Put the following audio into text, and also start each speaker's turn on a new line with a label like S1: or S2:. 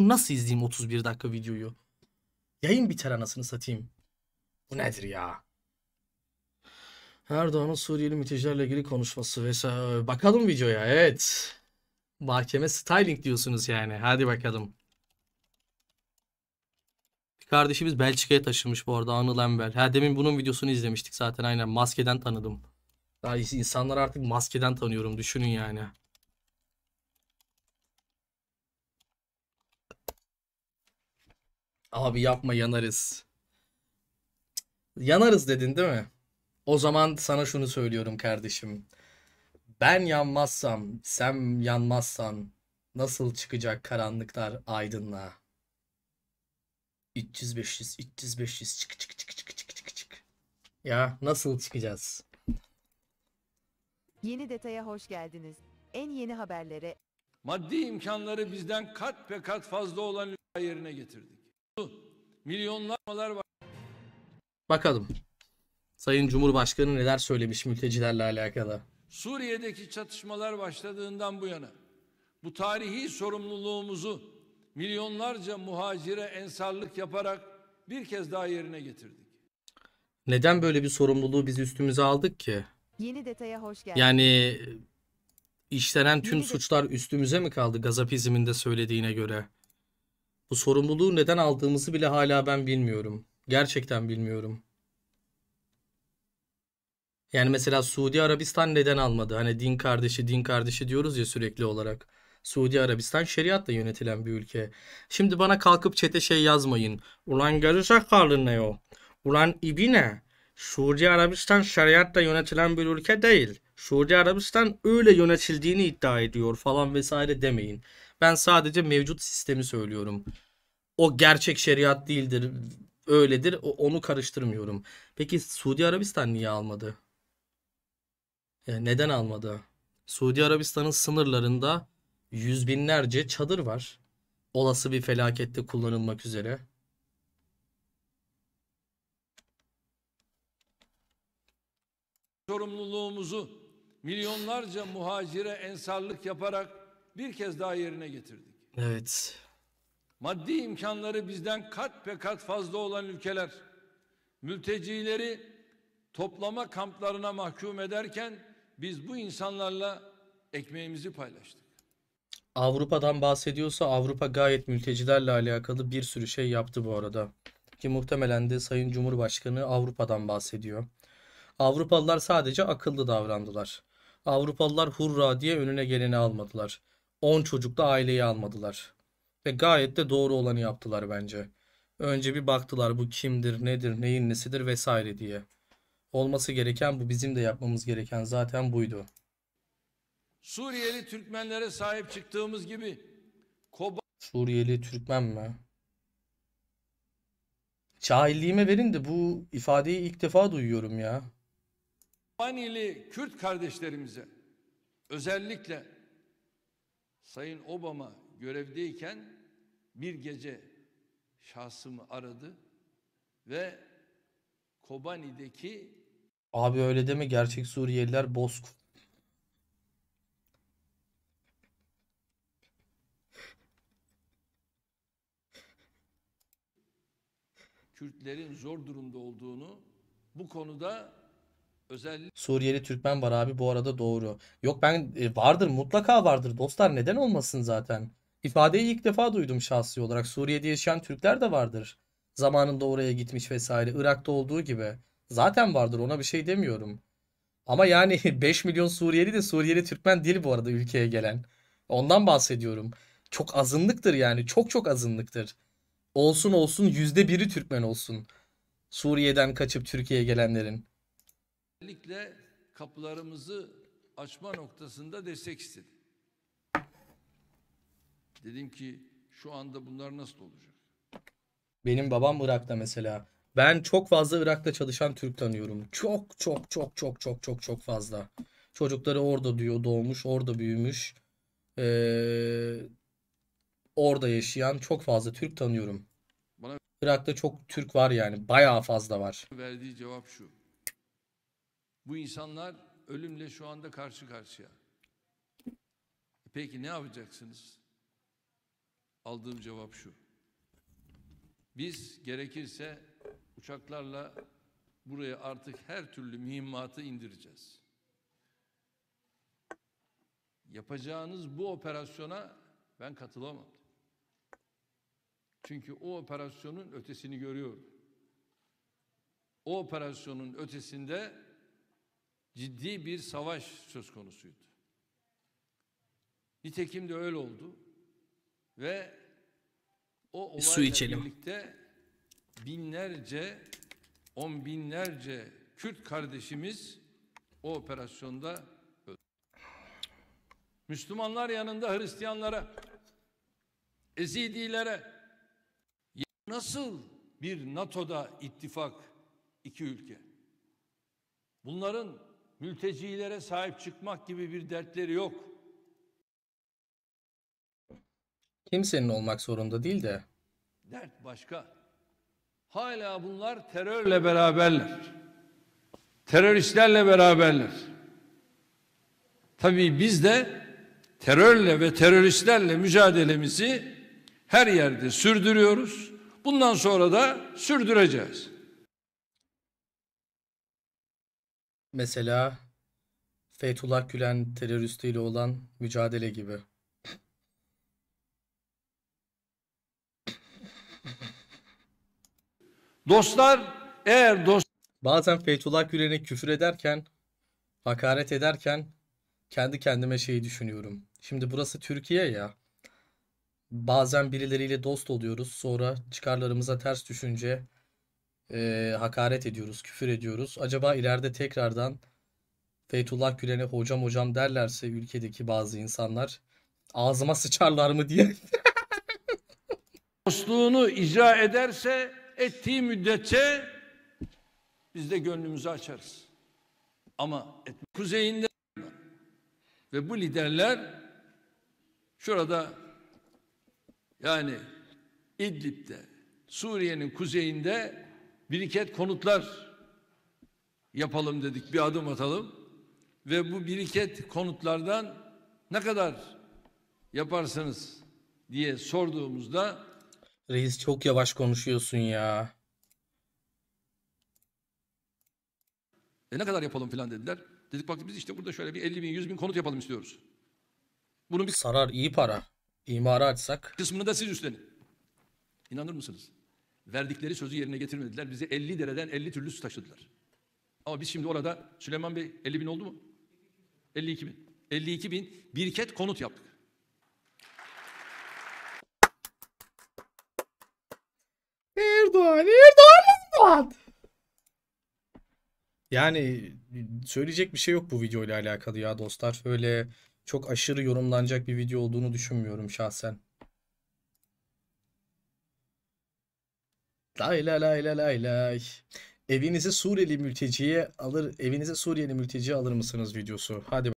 S1: Nasıl izleyeyim 31 dakika videoyu? Yayın biter anasını satayım. Bu nedir ya? Erdoğan'ın Suriyeli mültecilerle ilgili konuşması vesaire. Bakalım videoya evet. Mahkeme styling diyorsunuz yani. Hadi bakalım. Bir kardeşimiz Belçika'ya taşınmış bu arada Anıl Ember. Ha demin bunun videosunu izlemiştik zaten aynen. Maskeden tanıdım. Daha insanlar artık maskeden tanıyorum düşünün yani. Abi yapma yanarız. Yanarız dedin değil mi? O zaman sana şunu söylüyorum kardeşim. Ben yanmazsam, sen yanmazsan nasıl çıkacak karanlıklar aydınlığa? 300 500 300 500 çık çık çık çık çık çık çık. Ya nasıl çıkacağız?
S2: Yeni detaya hoş geldiniz. En yeni haberlere maddi imkanları bizden kat be kat fazla olan yerine getirdik. Milyonlar var.
S1: Bakalım. Sayın Cumhurbaşkanı neler söylemiş mültecilerle alakalı.
S2: Suriye'deki çatışmalar başladığından bu yana bu tarihi sorumluluğumuzu milyonlarca muhacire ensarlık yaparak bir kez daha yerine getirdik.
S1: Neden böyle bir sorumluluğu biz üstümüze aldık ki?
S2: Yeni detaya hoş geldin. Yani e,
S1: işlenen tüm Yeni suçlar üstümüze mi kaldı gazapizmin de söylediğine göre? Bu sorumluluğu neden aldığımızı bile hala ben bilmiyorum. Gerçekten bilmiyorum. Yani mesela Suudi Arabistan neden almadı? Hani din kardeşi, din kardeşi diyoruz ya sürekli olarak. Suudi Arabistan şeriatla yönetilen bir ülke. Şimdi bana kalkıp çete şey yazmayın. Ulan garı sakallı ne o? Ulan ibi ne? Suudi Arabistan şeriatla yönetilen bir ülke değil. Suudi Arabistan öyle yönetildiğini iddia ediyor falan vesaire demeyin. Ben sadece mevcut sistemi söylüyorum. O gerçek şeriat değildir, öyledir. Onu karıştırmıyorum. Peki Suudi Arabistan niye almadı? Yani e, neden almadı? Suudi Arabistan'ın sınırlarında yüz binlerce çadır var. Olası bir felakette kullanılmak üzere.
S2: sorumluluğumuzu milyonlarca muhacire ensarlık yaparak bir kez daha yerine getirdik.
S1: Evet.
S2: Maddi imkanları bizden kat be kat fazla olan ülkeler mültecileri toplama kamplarına mahkum ederken biz bu insanlarla ekmeğimizi paylaştık.
S1: Avrupa'dan bahsediyorsa Avrupa gayet mültecilerle alakalı bir sürü şey yaptı bu arada. Ki muhtemelen de Sayın Cumhurbaşkanı Avrupa'dan bahsediyor. Avrupalılar sadece akıllı davrandılar. Avrupalılar hurra diye önüne geleni almadılar. 10 çocuklu aileyi almadılar. Ve gayet de doğru olanı yaptılar bence. Önce bir baktılar bu kimdir, nedir, neyin nesidir vesaire diye. Olması gereken bu bizim de yapmamız gereken zaten buydu.
S2: Suriyeli Türkmenlere sahip çıktığımız gibi Koba
S1: Suriyeli Türkmen mi? Cahilliğime verin de bu ifadeyi ilk defa duyuyorum ya.
S2: Kobanili Kürt kardeşlerimize özellikle Sayın Obama görevdeyken bir gece şahsımı aradı ve Kobani'deki
S1: Abi öyle deme gerçek Suriyeliler bozk.
S2: Kürtlerin zor durumda olduğunu bu konuda Özel...
S1: Suriyeli Türkmen var abi bu arada doğru. Yok ben e, vardır mutlaka vardır dostlar neden olmasın zaten. İfadeyi ilk defa duydum şahsi olarak. Suriye'de yaşayan Türkler de vardır. Zamanında oraya gitmiş vesaire. Irak'ta olduğu gibi. Zaten vardır ona bir şey demiyorum. Ama yani 5 milyon Suriyeli de Suriyeli Türkmen değil bu arada ülkeye gelen. Ondan bahsediyorum. Çok azınlıktır yani. Çok çok azınlıktır. Olsun olsun yüzde biri Türkmen olsun. Suriye'den kaçıp Türkiye'ye gelenlerin.
S2: Özellikle kapılarımızı açma noktasında destek istedi. Dedim ki şu anda bunlar nasıl olacak?
S1: Benim babam Irak'ta mesela. Ben çok fazla Irak'ta çalışan Türk tanıyorum. Çok çok çok çok çok çok çok fazla. Çocukları orada diyor doğmuş, orada büyümüş. Ee, orada yaşayan çok fazla Türk tanıyorum. Bana Irak'ta çok Türk var yani. Bayağı fazla var.
S2: verdiği cevap şu. Bu insanlar ölümle şu anda karşı karşıya. E peki ne yapacaksınız? Aldığım cevap şu. Biz gerekirse uçaklarla buraya artık her türlü mühimmatı indireceğiz. Yapacağınız bu operasyona ben katılamam. Çünkü o operasyonun ötesini görüyorum. O operasyonun ötesinde ciddi bir savaş söz konusuydu. Nitekim de öyle oldu. Ve o olayla Su içelim. birlikte binlerce, on binlerce Kürt kardeşimiz o operasyonda öldü. Müslümanlar yanında Hristiyanlara, Ezidilere nasıl bir NATO'da ittifak iki ülke? Bunların mültecilere sahip çıkmak gibi bir dertleri yok.
S1: Kimsenin olmak zorunda değil
S2: de. Dert başka. Hala bunlar terörle beraberler. Teröristlerle beraberler. Tabii biz de terörle ve teröristlerle mücadelemizi her yerde sürdürüyoruz. Bundan sonra da sürdüreceğiz.
S1: Mesela Fethullah Gülen teröristiyle olan mücadele gibi. Dostlar eğer dost... Bazen Fethullah Gülen'e küfür ederken, hakaret ederken kendi kendime şeyi düşünüyorum. Şimdi burası Türkiye ya. Bazen birileriyle dost oluyoruz. Sonra çıkarlarımıza ters düşünce e, hakaret ediyoruz, küfür ediyoruz. Acaba ileride tekrardan Fethullah Gülen'e hocam hocam derlerse ülkedeki bazı insanlar ağzıma sıçarlar mı diye.
S2: Dostluğunu icra ederse ettiği müddetçe biz de gönlümüzü açarız. Ama et, kuzeyinde ve bu liderler şurada yani İdlib'de, Suriye'nin kuzeyinde biriket konutlar yapalım dedik, bir adım atalım. Ve bu biriket konutlardan ne kadar yaparsınız diye sorduğumuzda Reis çok yavaş konuşuyorsun ya. E ne kadar yapalım filan dediler. Dedik bak biz işte burada şöyle bir 50 bin 100 bin konut yapalım istiyoruz. Bunun bir Sarar iyi para. İmara açsak. kısmını da siz üstlenin. İnanır mısınız? Verdikleri sözü yerine getirmediler. Bizi 50 dereden 50 türlü su taşıdılar. Ama biz şimdi orada Süleyman Bey 50 bin oldu mu? 52 bin. 52 bin birket konut yaptık.
S1: Erdoğan, Erdoğan, Erdoğan. Yani söyleyecek bir şey yok bu video ile alakalı ya dostlar. Öyle çok aşırı yorumlanacak bir video olduğunu düşünmüyorum şahsen. Lay lay lay lay lay lay. Evinize Suriyeli mülteciye alır, evinize Suriyeli mülteci alır mısınız videosu. Hadi